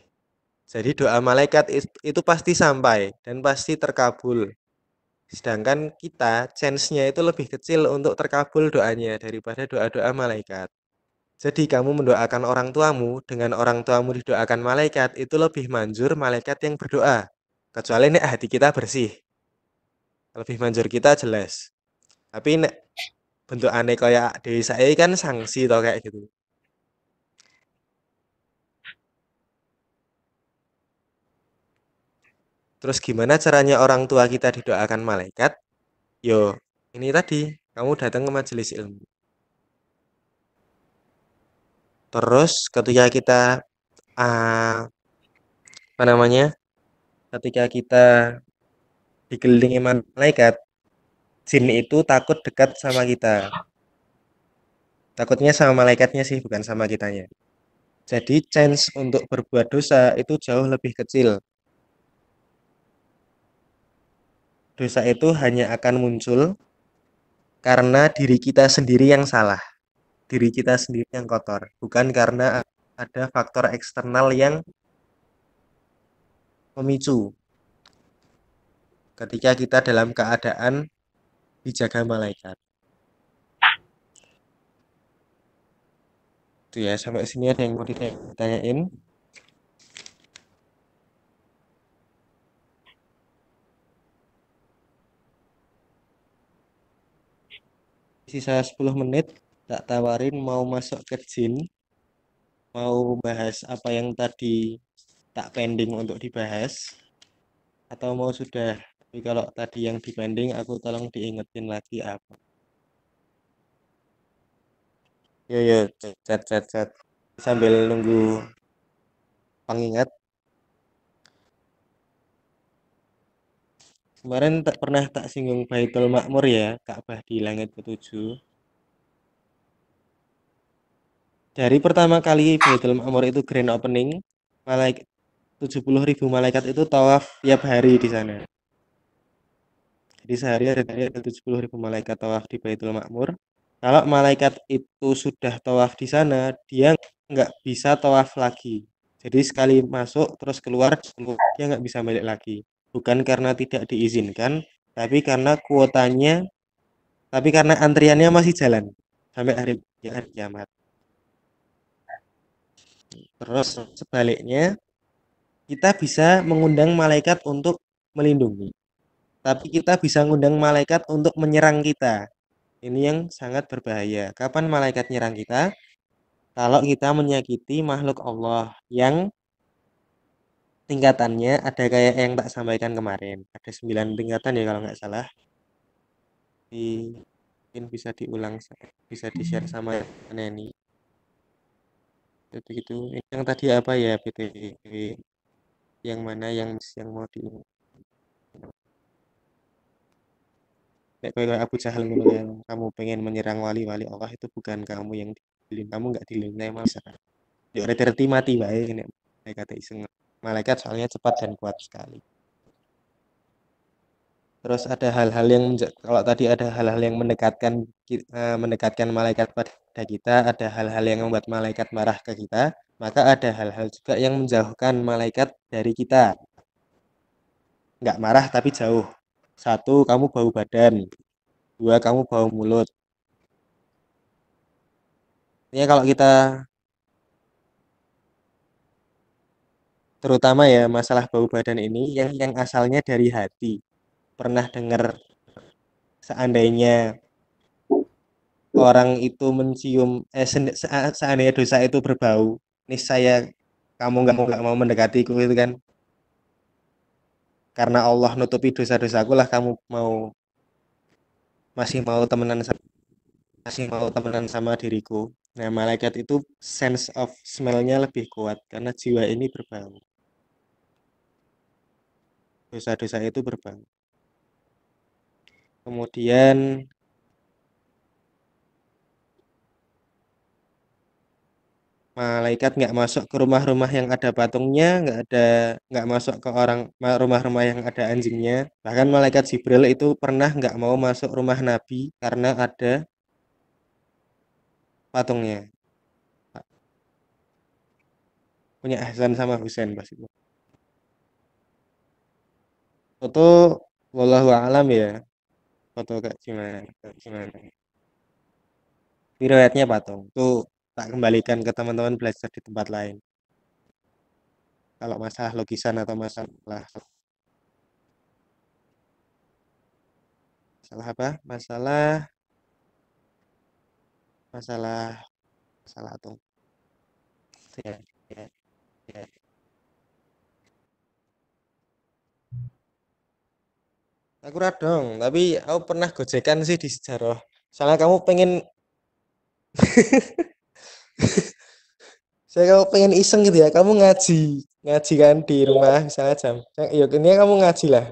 [SPEAKER 1] Jadi doa malaikat itu pasti sampai dan pasti terkabul. Sedangkan kita chance-nya itu lebih kecil untuk terkabul doanya daripada doa-doa malaikat. Jadi kamu mendoakan orang tuamu dengan orang tuamu didoakan malaikat itu lebih manjur malaikat yang berdoa. Kecuali nek hati kita bersih. Lebih manjur kita jelas. Tapi ini bentuk aneh kayak dewi saya kan sanksi atau kayak gitu. Terus gimana caranya orang tua kita didoakan malaikat? Yo, ini tadi kamu datang ke majelis ilmu. Terus ketika kita uh, apa namanya? Ketika kita dikelilingi malaikat, jin itu takut dekat sama kita. Takutnya sama malaikatnya sih, bukan sama kitanya. Jadi chance untuk berbuat dosa itu jauh lebih kecil dosa itu hanya akan muncul karena diri kita sendiri yang salah, diri kita sendiri yang kotor, bukan karena ada faktor eksternal yang memicu. Ketika kita dalam keadaan dijaga malaikat. Itu ya, sampai sini ada yang mau ditanyain. sisa 10 menit tak tawarin mau masuk ke Jin mau bahas apa yang tadi tak pending untuk dibahas atau mau sudah tapi kalau tadi yang pending, aku tolong diingetin lagi apa yo ya, yo ya, chat chat chat. sambil nunggu pengingat kemarin tak pernah tak singgung Baitul Makmur ya Ka'bah di langit ketujuh dari pertama kali Baitul Makmur itu grand opening malaikat 70 ribu malaikat itu tawaf tiap hari di sana jadi sehari hari ada 70 ribu malaikat tawaf di Baitul Makmur kalau malaikat itu sudah tawaf di sana dia nggak bisa tawaf lagi jadi sekali masuk terus keluar dia nggak bisa balik lagi bukan karena tidak diizinkan, tapi karena kuotanya, tapi karena antriannya masih jalan sampai hari, ya, hari Terus sebaliknya, kita bisa mengundang malaikat untuk melindungi. Tapi kita bisa mengundang malaikat untuk menyerang kita. Ini yang sangat berbahaya. Kapan malaikat menyerang kita? Kalau kita menyakiti makhluk Allah yang tingkatannya ada kayak yang tak sampaikan kemarin ada sembilan tingkatan ya kalau nggak salah di mungkin bisa diulang bisa di share sama Neni jadi gitu yang tadi apa ya PTW e? yang mana yang yang mau di kayak Abu Jahal yang kamu pengen menyerang wali-wali Allah itu bukan kamu yang dilin kamu nggak dilin emang bisa yuk reti mati baik ini kata iseng Malaikat soalnya cepat dan kuat sekali. Terus ada hal-hal yang kalau tadi ada hal-hal yang mendekatkan eh, mendekatkan malaikat pada kita, ada hal-hal yang membuat malaikat marah ke kita, maka ada hal-hal juga yang menjauhkan malaikat dari kita. Enggak marah tapi jauh. Satu, kamu bau badan. Dua, kamu bau mulut. Ini kalau kita terutama ya masalah bau badan ini yang yang asalnya dari hati. Pernah dengar seandainya orang itu mencium eh, seandainya dosa itu berbau, nih saya kamu nggak mau nggak mau mendekatiku itu kan karena Allah nutupi dosa-dosaku lah kamu mau masih mau temenan sama, masih mau temenan sama diriku. Nah, malaikat itu sense of smellnya lebih kuat karena jiwa ini berbau dosa-dosa itu berbangun. Kemudian malaikat nggak masuk ke rumah-rumah yang ada patungnya, nggak ada nggak masuk ke orang rumah-rumah yang ada anjingnya. Bahkan malaikat Jibril itu pernah nggak mau masuk rumah Nabi karena ada patungnya. Punya Hasan sama Husain pasti. itu foto wallahu alam ya foto kayak gimana kayak gimana riwayatnya patung tuh tak kembalikan ke teman-teman belajar di tempat lain kalau masalah logisan atau masalah masalah apa masalah masalah masalah atau ya ya ya Aku radong, tapi aku pernah gojekan sih di sejarah. Soalnya kamu pengen saya kalau pengen iseng gitu ya kamu ngaji ngaji kan di iya. rumah misalnya jam yuk iya, ini kamu ngaji lah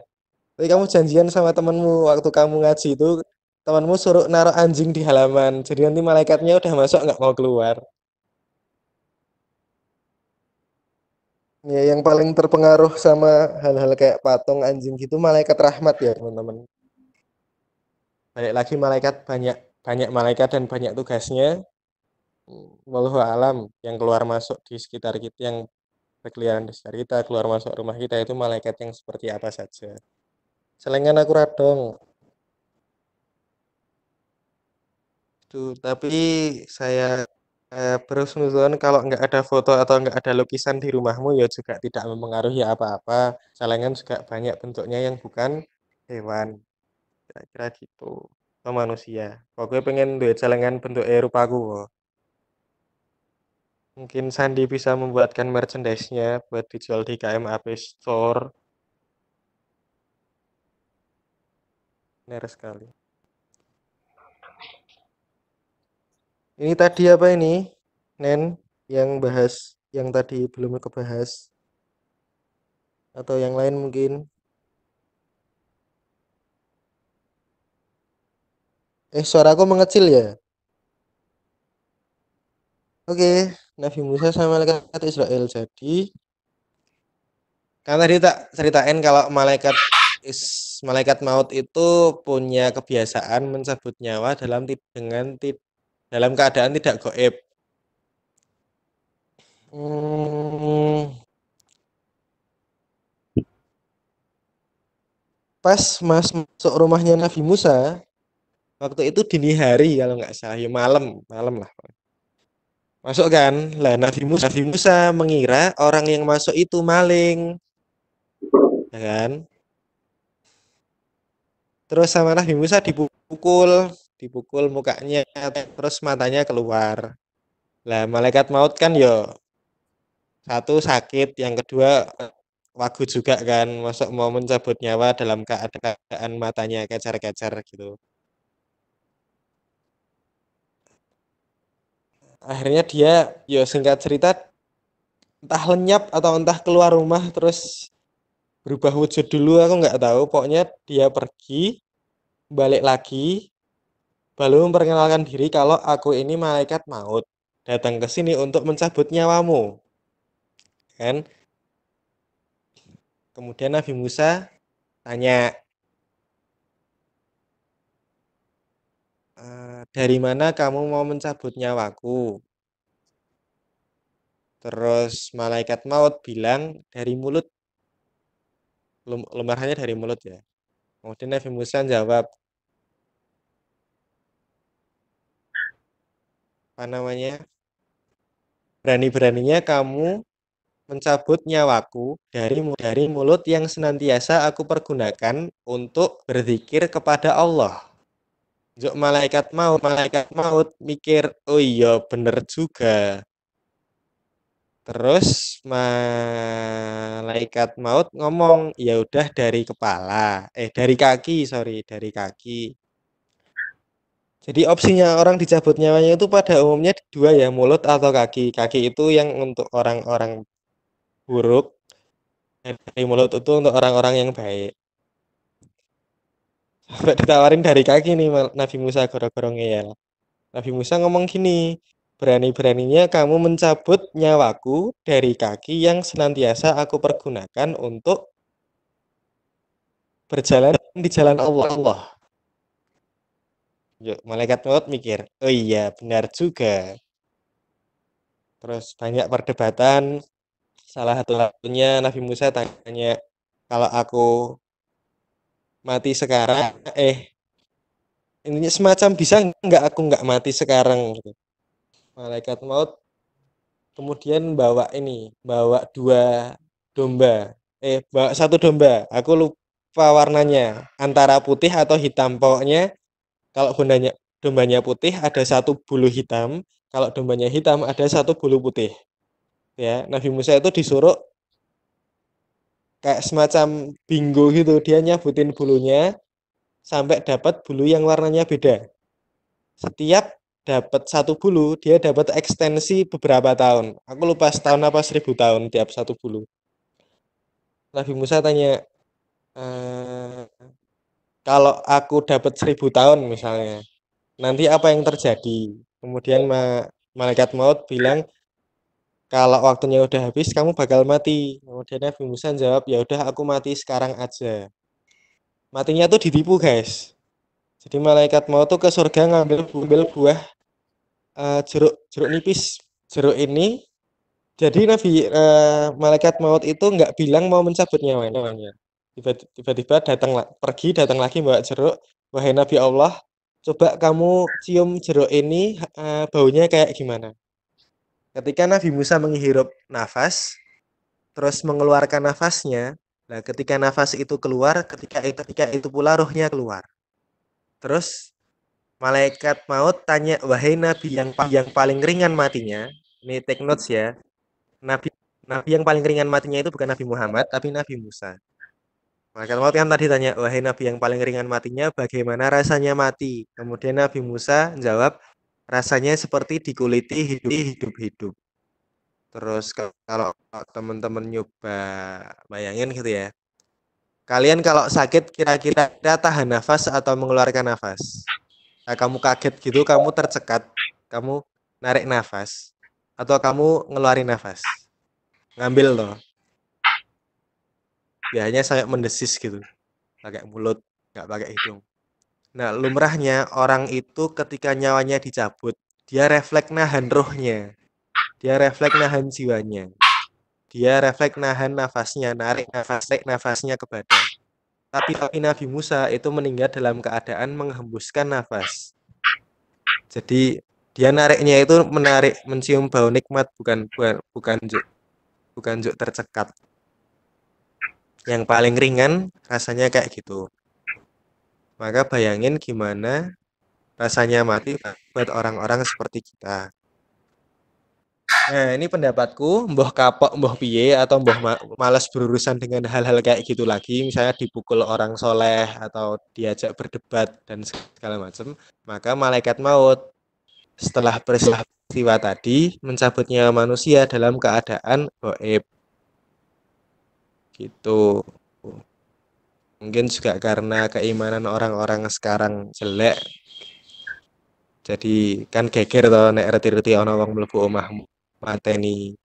[SPEAKER 1] tapi kamu janjian sama temanmu waktu kamu ngaji itu temanmu suruh naruh anjing di halaman jadi nanti malaikatnya udah masuk nggak mau keluar Ya, yang paling terpengaruh sama hal-hal kayak patung anjing gitu malaikat rahmat ya, teman-teman. Balik lagi malaikat banyak banyak malaikat dan banyak tugasnya. Walau alam yang keluar masuk di sekitar kita yang berkeliaran di sekitar kita, keluar masuk rumah kita itu malaikat yang seperti apa saja. Selengan aku radong. Tuh, tapi saya Eee, eh, nuzon kalau nggak ada foto atau nggak ada lukisan di rumahmu ya juga tidak mempengaruhi apa-apa, celengan juga banyak bentuknya yang bukan hewan. Kira-kira gitu, atau manusia. Pokoknya pengen duit celengan bentuk rupaku Mungkin Sandi bisa membuatkan merchandise-nya buat dijual di KM Store. Benar sekali. ini tadi apa ini Nen yang bahas yang tadi belum kebahas atau yang lain mungkin eh suaraku mengecil ya oke Nabi Musa sama malaikat Israel jadi kan tadi tak ceritain kalau malaikat is malaikat maut itu punya kebiasaan mencabut nyawa dalam dengan dalam keadaan tidak goib. Hmm. Pas Mas masuk rumahnya Nabi Musa, waktu itu dini hari kalau nggak salah, ya malam, malam lah. Masuk kan? Lah Nabi Musa, Nabi Musa mengira orang yang masuk itu maling. Ya kan? Terus sama Nabi Musa dipukul dipukul mukanya terus matanya keluar lah malaikat maut kan yo satu sakit yang kedua wagu juga kan masuk mau mencabut nyawa dalam keadaan matanya kecer-kecer gitu akhirnya dia yo singkat cerita entah lenyap atau entah keluar rumah terus berubah wujud dulu aku nggak tahu pokoknya dia pergi balik lagi Lalu memperkenalkan diri kalau aku ini malaikat maut, datang ke sini untuk mencabut nyawamu. Kan? Kemudian Nabi Musa tanya, e, dari mana kamu mau mencabut nyawaku? Terus malaikat maut bilang dari mulut. Lum, dari mulut ya. Kemudian Nabi Musa jawab, apa namanya berani-beraninya kamu mencabut nyawaku dari dari mulut yang senantiasa aku pergunakan untuk berzikir kepada Allah. Juk malaikat maut, malaikat maut mikir, oh iya bener juga. Terus malaikat maut ngomong, ya udah dari kepala, eh dari kaki, sorry, dari kaki. Jadi opsinya orang dicabut nyawanya itu pada umumnya dua ya, mulut atau kaki. Kaki itu yang untuk orang-orang buruk, dari mulut itu untuk orang-orang yang baik. Sampai ditawarin dari kaki nih Nabi Musa goro-goro ngeyel. Nabi Musa ngomong gini, berani-beraninya kamu mencabut nyawaku dari kaki yang senantiasa aku pergunakan untuk berjalan di jalan Allah. Allah malaikat maut mikir, oh iya benar juga. Terus banyak perdebatan, salah satu satunya Nabi Musa tanya, kalau aku mati sekarang, eh ini semacam bisa nggak aku nggak mati sekarang. Gitu. Malaikat maut kemudian bawa ini, bawa dua domba, eh bawa satu domba, aku lupa warnanya, antara putih atau hitam, pokoknya kalau bondanya dombanya putih ada satu bulu hitam, kalau dombanya hitam ada satu bulu putih. Ya, Nabi Musa itu disuruh kayak semacam bingo gitu, dia nyabutin bulunya sampai dapat bulu yang warnanya beda. Setiap dapat satu bulu, dia dapat ekstensi beberapa tahun. Aku lupa setahun apa seribu tahun tiap satu bulu. Nabi Musa tanya, eh, kalau aku dapat seribu tahun misalnya nanti apa yang terjadi kemudian ma malaikat maut bilang kalau waktunya udah habis kamu bakal mati kemudian Nabi Musa jawab ya udah aku mati sekarang aja matinya tuh ditipu guys jadi malaikat maut tuh ke surga ngambil buah uh, jeruk jeruk nipis jeruk ini jadi Nabi uh, malaikat maut itu nggak bilang mau mencabut nyawanya tiba-tiba datang pergi datang lagi bawa jeruk wahai Nabi Allah coba kamu cium jeruk ini eh, baunya kayak gimana ketika Nabi Musa menghirup nafas terus mengeluarkan nafasnya nah ketika nafas itu keluar ketika ketika itu pula rohnya keluar terus malaikat maut tanya wahai Nabi yang yang paling ringan matinya ini take notes ya Nabi Nabi yang paling ringan matinya itu bukan Nabi Muhammad tapi Nabi Musa maka waktu kan tadi tanya, wahai Nabi yang paling ringan matinya, bagaimana rasanya mati? Kemudian Nabi Musa jawab, rasanya seperti dikuliti hidup-hidup. Terus kalau teman-teman nyoba bayangin gitu ya, kalian kalau sakit kira-kira tahan nafas atau mengeluarkan nafas. Nah, kamu kaget gitu, kamu tercekat, kamu narik nafas, atau kamu ngeluarin nafas. Ngambil loh biasanya saya mendesis gitu pakai mulut nggak pakai hidung nah lumrahnya orang itu ketika nyawanya dicabut dia refleks nahan rohnya dia refleks nahan jiwanya dia refleks nahan nafasnya narik nafas narik nafasnya ke badan tapi tapi Nabi Musa itu meninggal dalam keadaan menghembuskan nafas jadi dia nariknya itu menarik mencium bau nikmat bukan bukan bukan juk, bukan juk tercekat yang paling ringan rasanya kayak gitu. Maka bayangin gimana rasanya mati buat orang-orang seperti kita. Nah, ini pendapatku, mbah kapok, mbah piye atau mbah malas berurusan dengan hal-hal kayak gitu lagi, misalnya dipukul orang soleh atau diajak berdebat dan segala macam, maka malaikat maut setelah peristiwa tadi mencabutnya manusia dalam keadaan goib gitu mungkin juga karena keimanan orang-orang sekarang jelek jadi kan geger toh nek reti-reti ana wong mlebu omahmu mateni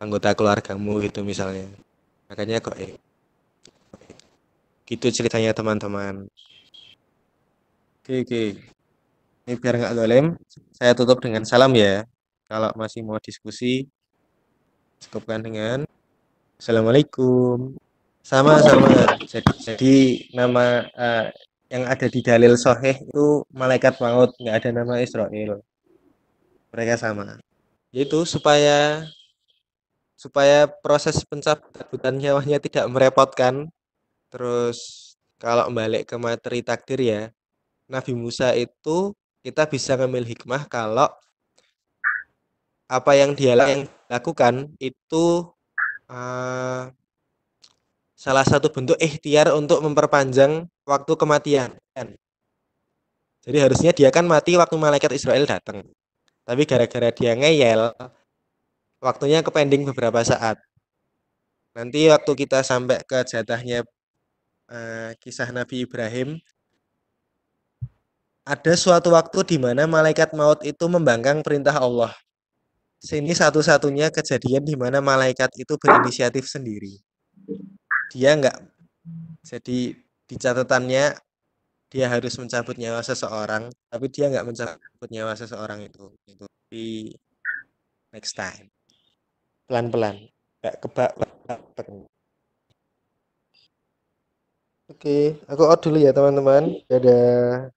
[SPEAKER 1] anggota keluargamu gitu misalnya makanya kok eh gitu ceritanya teman-teman oke oke ini biar nggak dolem saya tutup dengan salam ya kalau masih mau diskusi cukupkan dengan Assalamualaikum. Sama-sama. Jadi, jadi nama uh, yang ada di dalil soheh itu malaikat maut, nggak ada nama Israel. Mereka sama. Yaitu supaya supaya proses pencabutan nyawanya tidak merepotkan. Terus kalau balik ke materi takdir ya, Nabi Musa itu kita bisa ngambil hikmah kalau apa yang dia lakukan itu Eh, salah satu bentuk ikhtiar untuk memperpanjang waktu kematian. Jadi harusnya dia kan mati waktu malaikat Israel datang. Tapi gara-gara dia ngeyel, waktunya kepending beberapa saat. Nanti waktu kita sampai ke jatahnya uh, kisah Nabi Ibrahim, ada suatu waktu di mana malaikat maut itu membangkang perintah Allah sini satu-satunya kejadian di mana malaikat itu berinisiatif sendiri. Dia enggak jadi di catatannya dia harus mencabut nyawa seseorang, tapi dia enggak mencabut nyawa seseorang itu. Itu di next time. Pelan-pelan, nggak kebak. Oke, aku out dulu ya teman-teman. Dadah.